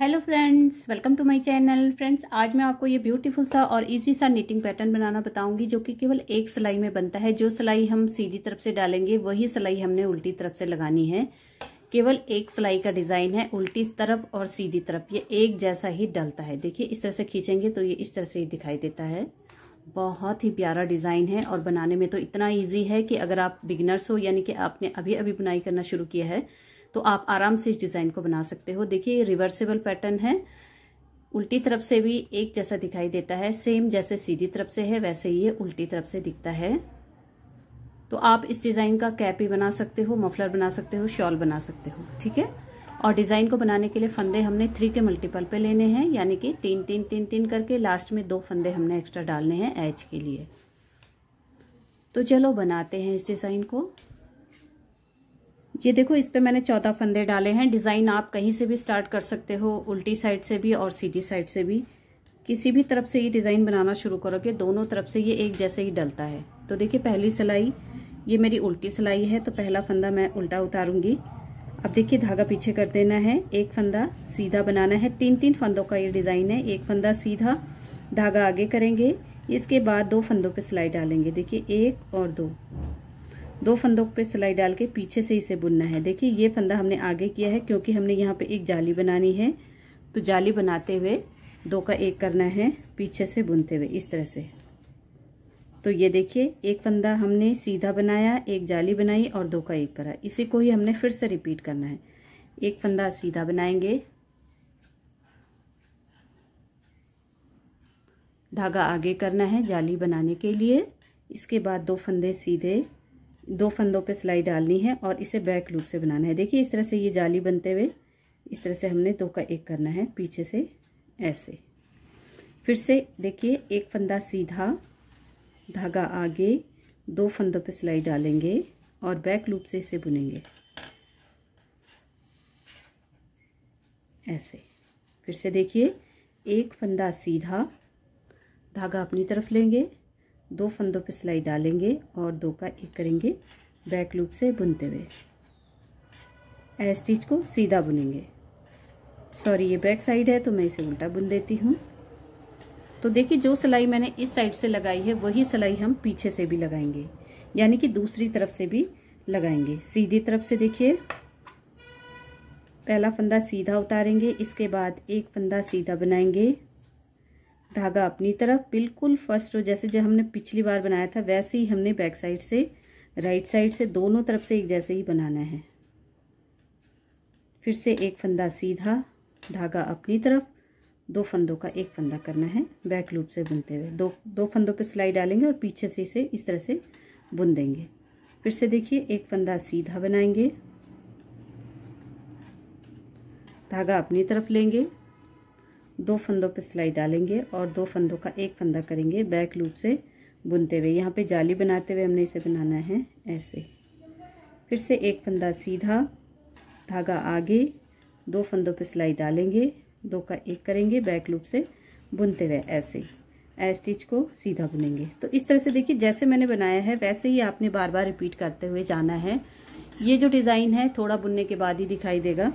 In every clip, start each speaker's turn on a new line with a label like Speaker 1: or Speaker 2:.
Speaker 1: hello friends welcome to my channel friends आज मैं आपको ये ब्यूटीफुल सा और इजी सा नीटिंग पैटर्न बनाना बताऊंगी जो कि केवल एक सिलाई में बनता है जो सिलाई हम सीधी तरफ से डालेंगे वही सिलाई हमने उल्टी तरफ से लगानी है केवल एक सिलाई का डिज़ाइन है उल्टी तरफ और सीधी तरफ ये एक जैसा ही डलता है देखिए इस तरह से खींचेंगे तो ये इस तरह से ही दिखाई देता है बहुत ही प्यारा डिज़ाइन है और बनाने में तो इतना ईजी है कि अगर आप बिगिनर्स हो यानी कि आपने अभी अभी बुनाई करना शुरू किया है तो आप आराम से इस डिज़ाइन को बना सकते हो देखिए ये रिवर्सेबल पैटर्न है उल्टी तरफ से भी एक जैसा दिखाई देता है सेम जैसे सीधी तरफ से है वैसे ही ये उल्टी तरफ से दिखता है तो आप इस डिज़ाइन का कैप भी बना सकते हो मफलर बना सकते हो शॉल बना सकते हो ठीक है और डिज़ाइन को बनाने के लिए फंदे हमने थ्री के मल्टीपल पे लेने हैं यानी कि तीन तीन तीन तीन करके लास्ट में दो फंदे हमने एक्स्ट्रा डालने हैं एच के लिए तो चलो बनाते हैं इस डिज़ाइन को ये देखो इस पे मैंने चौदह फंदे डाले हैं डिज़ाइन आप कहीं से भी स्टार्ट कर सकते हो उल्टी साइड से भी और सीधी साइड से भी किसी भी तरफ से ये डिज़ाइन बनाना शुरू करोगे दोनों तरफ से ये एक जैसे ही डलता है तो देखिए पहली सिलाई ये मेरी उल्टी सिलाई है तो पहला फंदा मैं उल्टा उतारूंगी अब देखिए धागा पीछे कर देना है एक फंदा सीधा बनाना है तीन तीन फंदों का ये डिज़ाइन है एक फंदा सीधा धागा आगे करेंगे इसके बाद दो फंदों पे सिलाई डालेंगे देखिए एक और दो दो फंदों पे सिलाई डाल के पीछे से इसे बुनना है देखिए ये फंदा हमने आगे किया है क्योंकि हमने यहाँ पे एक जाली बनानी है तो जाली बनाते हुए दो का एक करना है पीछे से बुनते हुए इस तरह से तो ये देखिए एक फंदा हमने सीधा बनाया एक जाली बनाई और दो का एक करा इसी को ही हमने फिर से रिपीट करना है एक फंदा सीधा बनाएंगे धागा आगे करना है जाली बनाने के लिए इसके बाद दो फंदे सीधे दो फंदों पे सिलाई डालनी है और इसे बैक लूप से बनाना है देखिए इस तरह से ये जाली बनते हुए इस तरह से हमने दो का एक करना है पीछे से ऐसे फिर से देखिए एक फंदा सीधा धागा आगे दो फंदों पे सिलाई डालेंगे और बैक लूप से इसे बुनेंगे ऐसे फिर से देखिए एक फंदा सीधा धागा अपनी तरफ लेंगे दो फंदों पर सिलाई डालेंगे और दो का एक करेंगे बैक लूप से बुनते हुए ए स्टिच को सीधा बुनेंगे सॉरी ये बैक साइड है तो मैं इसे उल्टा बुन देती हूँ तो देखिए जो सिलाई मैंने इस साइड से लगाई है वही सिलाई हम पीछे से भी लगाएंगे यानी कि दूसरी तरफ से भी लगाएंगे सीधी तरफ से देखिए पहला फंदा सीधा उतारेंगे इसके बाद एक फंदा सीधा बनाएंगे धागा अपनी तरफ बिल्कुल फर्स्ट रो जैसे जो हमने पिछली बार बनाया था वैसे ही हमने बैक साइड से राइट साइड से दोनों तरफ से एक जैसे ही बनाना है फिर से एक फंदा सीधा धागा अपनी तरफ दो फंदों का एक फंदा करना है बैक लूप से बुनते हुए दो दो फंदों पर सिलाई डालेंगे और पीछे से इसे इस तरह से बुन देंगे फिर से देखिए एक फंदा सीधा बनाएंगे धागा अपनी तरफ लेंगे दो फंदों पर सिलाई डालेंगे और दो फंदों का एक फंदा करेंगे बैक लूप से बुनते हुए यहाँ पे जाली बनाते हुए हमने इसे बनाना है ऐसे फिर से एक फंदा सीधा धागा आगे दो फंदों पर सिलाई डालेंगे दो का एक करेंगे बैक लूप से बुनते हुए ऐसे ए स्टिच को सीधा बुनेंगे तो इस तरह से देखिए जैसे मैंने बनाया है वैसे ही आपने बार बार रिपीट करते हुए जाना है ये जो डिज़ाइन है थोड़ा बुनने के बाद ही दिखाई देगा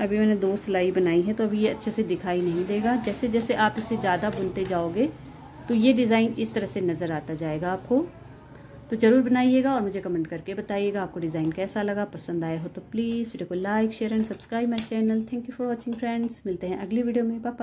Speaker 1: अभी मैंने दो सिलाई बनाई है तो अभी ये अच्छे से दिखाई नहीं देगा जैसे जैसे आप इसे ज़्यादा बुनते जाओगे तो ये डिज़ाइन इस तरह से नज़र आता जाएगा आपको तो ज़रूर बनाइएगा और मुझे कमेंट करके बताइएगा आपको डिज़ाइन कैसा लगा पसंद आया हो तो प्लीज़ वीडियो को like share and subscribe my channel thank you for watching friends मिलते हैं अगली वीडियो में पापा